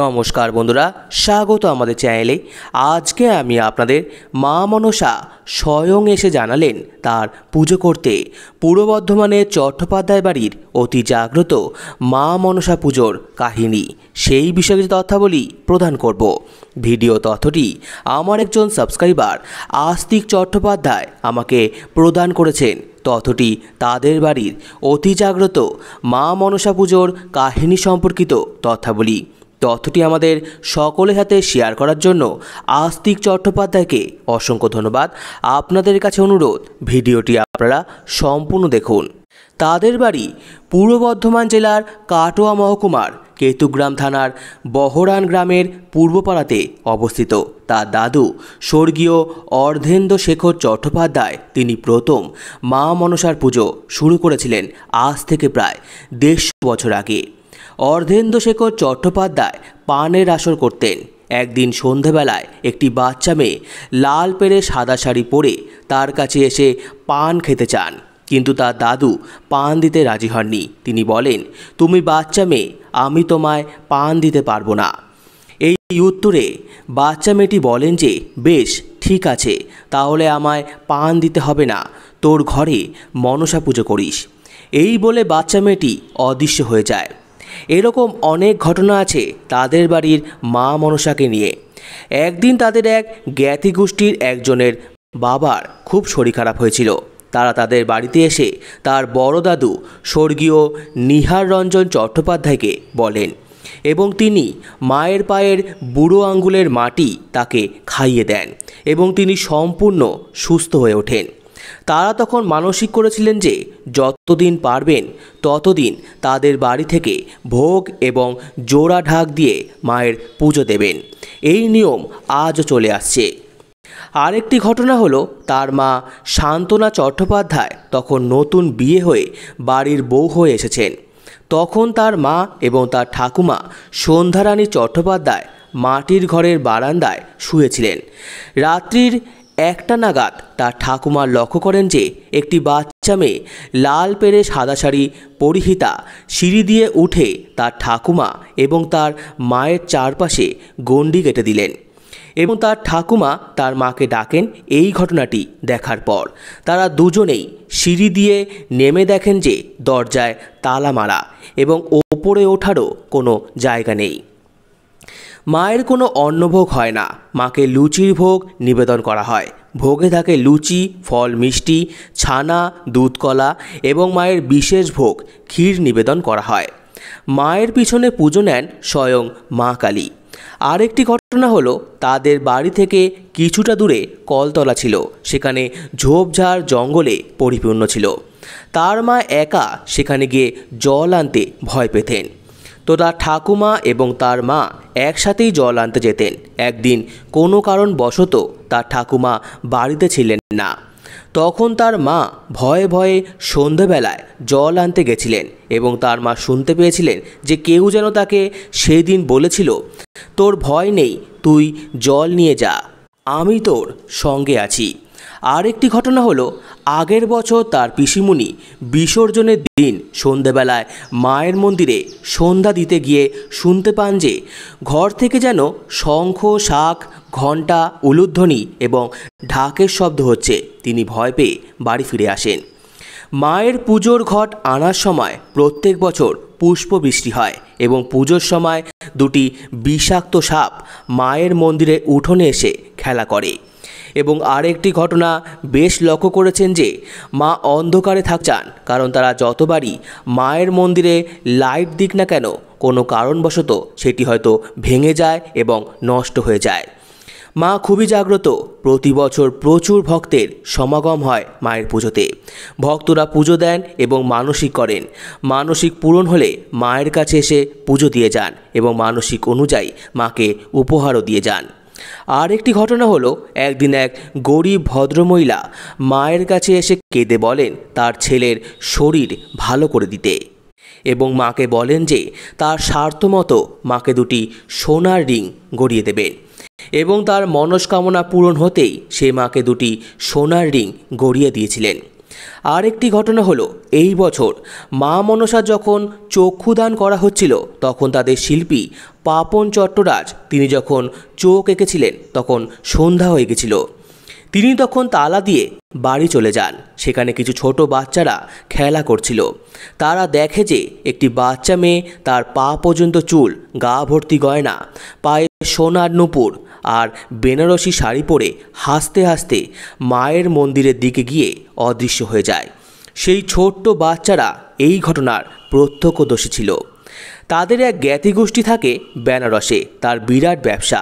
নমস্কার বন্ধুরা স্বাগত আমাদের চ্যানেলে আজকে আমি আপনাদের মা মনসা স্বয়ং এসে জানালেন তার পুজো করতে পূর্ব বর্ধমানের চট্টোপাধ্যায় বাড়ির অতি জাগ্রত মা মনসা পুজোর কাহিনী সেই বিষয়ে কিছু তথ্যাবলী প্রদান করব ভিডিও তথ্যটি আমার একজন সাবস্ক্রাইবার আস্তিক চট্টোপাধ্যায় আমাকে প্রদান করেছেন তথ্যটি তাদের বাড়ির অতি জাগ্রত মা মনসা পুজোর কাহিনী সম্পর্কিত তথ্যাবলী তথ্যটি আমাদের সকলের সাথে শেয়ার করার জন্য আস্তিক চট্টোপাধ্যায়কে অসংখ্য ধন্যবাদ আপনাদের কাছে অনুরোধ ভিডিওটি আপনারা সম্পূর্ণ দেখুন তাদের বাড়ি পূর্ব বর্ধমান জেলার কাটোয়া মহকুমার কেতুগ্রাম থানার বহরান গ্রামের পূর্বপাড়াতে অবস্থিত তার দাদু স্বর্গীয় অর্ধেন্দ্র শেখর চট্টোপাধ্যায় তিনি প্রথম মা মনসার পুজো শুরু করেছিলেন আজ থেকে প্রায় দেড়শো বছর আগে অর্ধেন্দ্রশেখর চট্টোপাধ্যায় পানের আসর করতেন একদিন সন্ধেবেলায় একটি বাচ্চা মেয়ে লাল পেরে সাদা শাড়ি পরে তার কাছে এসে পান খেতে চান কিন্তু তার দাদু পান দিতে রাজি হননি তিনি বলেন তুমি বাচ্চা মেয়ে আমি তোমায় পান দিতে পারবো না এই উত্তরে বাচ্চা মেয়েটি বলেন যে বেশ ঠিক আছে তাহলে আমায় পান দিতে হবে না তোর ঘরে মনসা পুজো করিস এই বলে বাচ্চা মেয়েটি অদৃশ্য হয়ে যায় এরকম অনেক ঘটনা আছে তাদের বাড়ির মা মনসাকে নিয়ে একদিন তাদের এক জ্ঞাতি গোষ্ঠীর একজনের বাবার খুব শরীর খারাপ হয়েছিল তারা তাদের বাড়িতে এসে তার বড় দাদু স্বর্গীয় নিহার রঞ্জন চট্টোপাধ্যায়কে বলেন এবং তিনি মায়ের পায়ের বুড়ো আঙ্গুলের মাটি তাকে খাইয়ে দেন এবং তিনি সম্পূর্ণ সুস্থ হয়ে ওঠেন তারা তখন মানসিক করেছিলেন যে যতদিন পারবেন ততদিন তাদের বাড়ি থেকে ভোগ এবং জোড়া ঢাক দিয়ে মায়ের পুজো দেবেন এই নিয়ম আজও চলে আসছে আরেকটি ঘটনা হলো তার মা শান্তনা চট্টোপাধ্যায় তখন নতুন বিয়ে হয়ে বাড়ির বউ হয়ে এসেছেন তখন তার মা এবং তার ঠাকুমা সন্ধ্যারানী চট্টোপাধ্যায় মাটির ঘরের বারান্দায় শুয়েছিলেন রাত্রির একটা নাগাদ তার ঠাকুমা লক্ষ্য করেন যে একটি বাচ্চা মেয়ে লাল পেরে সাদা শাড়ি পরিহিতা সিঁড়ি দিয়ে উঠে তার ঠাকুমা এবং তার মায়ের চারপাশে গণ্ডি কেটে দিলেন এবং তার ঠাকুমা তার মাকে ডাকেন এই ঘটনাটি দেখার পর তারা দুজনেই সিঁড়ি দিয়ে নেমে দেখেন যে দরজায় তালা মারা এবং ওপরে ওঠারও কোনো জায়গা নেই মায়ের কোনো অন্নভোগ হয় না মাকে লুচির ভোগ নিবেদন করা হয় ভোগে থাকে লুচি ফল মিষ্টি ছানা দুধকলা এবং মায়ের বিশেষ ভোগ ক্ষীর নিবেদন করা হয় মায়ের পিছনে পুজো নেন স্বয়ং মা কালী আরেকটি ঘটনা হলো তাদের বাড়ি থেকে কিছুটা দূরে কলতলা ছিল সেখানে ঝোপঝাড় জঙ্গলে পরিপূর্ণ ছিল তার মা একা সেখানে গিয়ে জল আনতে ভয় পেতেন তো তার ঠাকুমা এবং তার মা একসাথেই জল আনতে যেতেন একদিন কোনো কারণ তার ঠাকুমা বাড়িতে ছিলেন না তখন তার মা ভয়ে ভয়ে সন্ধেবেলায় জল আনতে গেছিলেন এবং তার মা শুনতে পেয়েছিলেন যে কেউ যেন তাকে সেই দিন বলেছিল তোর ভয় নেই তুই জল নিয়ে যা আমি তোর সঙ্গে আছি আর একটি ঘটনা হলো আগের বছর তার পিসিমুনি বিসর্জনের দিন সন্ধেবেলায় মায়ের মন্দিরে সন্ধ্যা দিতে গিয়ে শুনতে পান যে ঘর থেকে যেন শঙ্খ শাক ঘণ্টা উলুধ্বনি এবং ঢাকের শব্দ হচ্ছে তিনি ভয় পেয়ে বাড়ি ফিরে আসেন মায়ের পুজোর ঘট আনার সময় প্রত্যেক বছর পুষ্প বৃষ্টি হয় এবং পুজোর সময় দুটি বিষাক্ত সাপ মায়ের মন্দিরে উঠোনে এসে খেলা করে এবং আরেকটি ঘটনা বেশ লক্ষ্য করেছেন যে মা অন্ধকারে থাক চান কারণ তারা যতবারই মায়ের মন্দিরে লাইট দিক না কেন কোনো কারণবশত সেটি হয়তো ভেঙে যায় এবং নষ্ট হয়ে যায় মা খুবই জাগ্রত প্রতি বছর প্রচুর ভক্তের সমাগম হয় মায়ের পুজোতে ভক্তরা পুজো দেন এবং মানসিক করেন মানসিক পূরণ হলে মায়ের কাছে এসে পুজো দিয়ে যান এবং মানসিক অনুযায়ী মাকে উপহারও দিয়ে যান আর একটি ঘটনা হলো একদিন এক গরিব ভদ্রমহিলা মায়ের কাছে এসে কেঁদে বলেন তার ছেলের শরীর ভালো করে দিতে এবং মাকে বলেন যে তার স্বার্থমতো মাকে দুটি সোনার রিং গড়িয়ে দেবেন এবং তার মনস্কামনা পূরণ হতেই সে মাকে দুটি সোনার রিং গড়িয়ে দিয়েছিলেন আর একটি ঘটনা হলো এই বছর মা মনসা যখন চক্ষুদান করা হচ্ছিল তখন তাদের শিল্পী পাপন চট্টরাজ তিনি যখন চোখ এঁকেছিলেন তখন সন্ধ্যা হয়ে গেছিল তিনি তখন তালা দিয়ে বাড়ি চলে যান সেখানে কিছু ছোট বাচ্চারা খেলা করছিল তারা দেখে যে একটি বাচ্চা মেয়ে তার পা পর্যন্ত চুল গা ভর্তি গয়না পায়ে সোনার নুপুর আর বেনারসি শাড়ি পরে হাসতে হাসতে মায়ের মন্দিরের দিকে গিয়ে অদৃশ্য হয়ে যায় সেই ছোট্ট বাচ্চারা এই ঘটনার প্রত্যক্ষদর্শী ছিল তাদের এক জ্ঞাতিগোষ্ঠী থাকে বেনারসে তার বিরাট ব্যবসা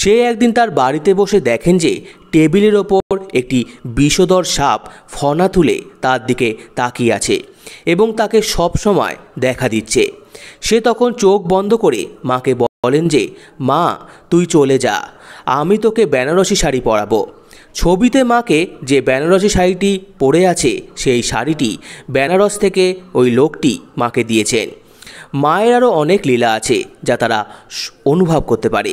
সে একদিন তার বাড়িতে বসে দেখেন যে টেবিলের ওপর একটি বিষধর সাপ ফনা তুলে তার দিকে তাকিয়ে আছে এবং তাকে সব সময় দেখা দিচ্ছে সে তখন চোখ বন্ধ করে মাকে বলেন যে মা তুই চলে যা আমি তোকে বেনারসি শাড়ি পরাবো ছবিতে মাকে যে বেনারসি শাড়িটি পরে আছে সেই শাড়িটি বেনারস থেকে ওই লোকটি মাকে দিয়েছেন মায়ের আরও অনেক লীলা আছে যা তারা অনুভব করতে পারে